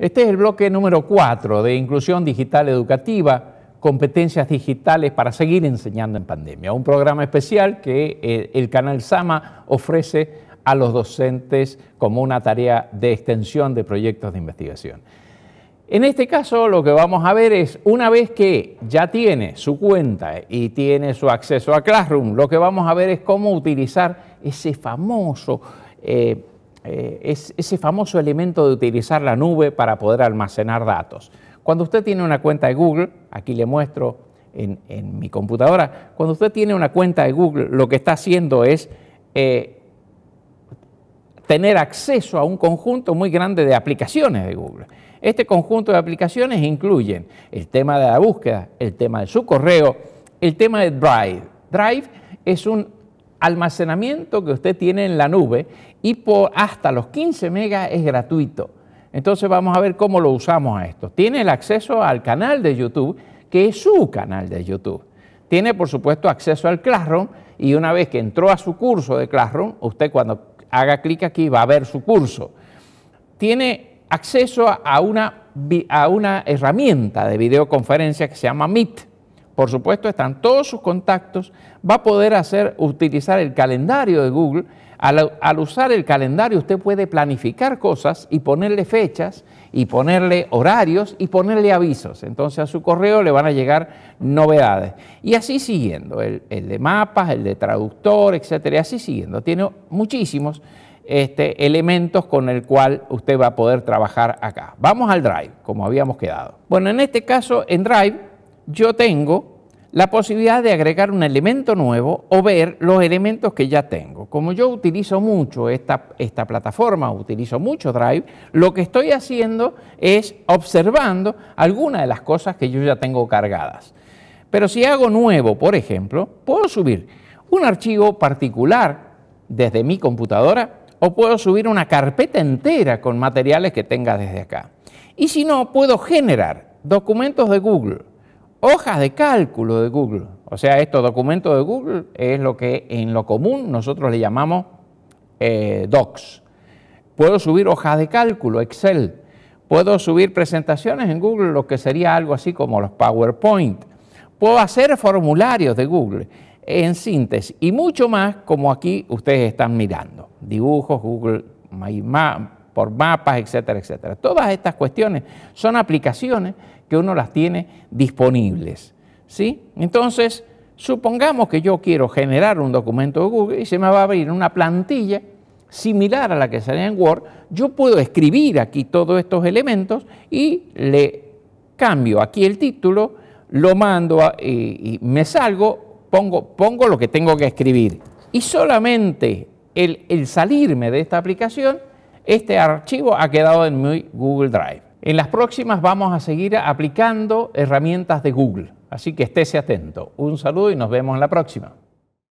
Este es el bloque número 4 de Inclusión Digital Educativa, competencias digitales para seguir enseñando en pandemia. Un programa especial que eh, el canal Sama ofrece a los docentes como una tarea de extensión de proyectos de investigación. En este caso lo que vamos a ver es, una vez que ya tiene su cuenta y tiene su acceso a Classroom, lo que vamos a ver es cómo utilizar ese famoso eh, eh, es ese famoso elemento de utilizar la nube para poder almacenar datos. Cuando usted tiene una cuenta de Google, aquí le muestro en, mi computadora, cuando usted tiene una cuenta de Google, lo que está haciendo es eh, tener acceso a un conjunto muy grande de aplicaciones de Google. Este conjunto de aplicaciones incluyen el tema de la búsqueda, el tema de su correo, el tema de Drive. Drive es un almacenamiento que usted tiene en la nube y por hasta los 15 megas es gratuito. Entonces vamos a ver cómo lo usamos a esto. Tiene el acceso al canal de YouTube, que es su canal de YouTube. Tiene, por supuesto, acceso al Classroom y una vez que entró a su curso de Classroom, usted cuando haga clic aquí va a ver su curso. Tiene acceso a una, a una herramienta de videoconferencia que se llama Meet por supuesto están todos sus contactos, va a poder hacer, utilizar el calendario de Google. Al, usar el calendario usted puede planificar cosas y ponerle fechas y ponerle horarios y ponerle avisos. Entonces a su correo le van a llegar novedades. Y así siguiendo, el, de mapas, el de traductor, etcétera, y así siguiendo. Tiene muchísimos este, elementos con el cual usted va a poder trabajar acá. Vamos al Drive, como habíamos quedado. Bueno, en este caso en Drive yo tengo la posibilidad de agregar un elemento nuevo o ver los elementos que ya tengo. Como yo utilizo mucho esta, plataforma, utilizo mucho Drive, lo que estoy haciendo es observando algunas de las cosas que yo ya tengo cargadas. Pero si hago nuevo, por ejemplo, puedo subir un archivo particular desde mi computadora o puedo subir una carpeta entera con materiales que tenga desde acá. Y si no, puedo generar documentos de Google hojas de cálculo de Google. O sea, estos documentos de Google es lo que en lo común nosotros le llamamos eh, Docs. Puedo subir hojas de cálculo, Excel. Puedo subir presentaciones en Google, lo que sería algo así como los PowerPoint. Puedo hacer formularios de Google en síntesis y mucho más como aquí ustedes están mirando. Dibujos, Google, My por mapas, etcétera, etcétera. Todas estas cuestiones son aplicaciones que uno las tiene disponibles. ¿sí? Entonces, supongamos que yo quiero generar un documento de Google y se me va a abrir una plantilla similar a la que salía en Word. Yo puedo escribir aquí todos estos elementos y le cambio aquí el título, lo mando y, me salgo, pongo, lo que tengo que escribir. Y solamente el salirme de esta aplicación este archivo ha quedado en mi Google Drive. En las próximas vamos a seguir aplicando herramientas de Google, así que estése atento. Un saludo y nos vemos en la próxima.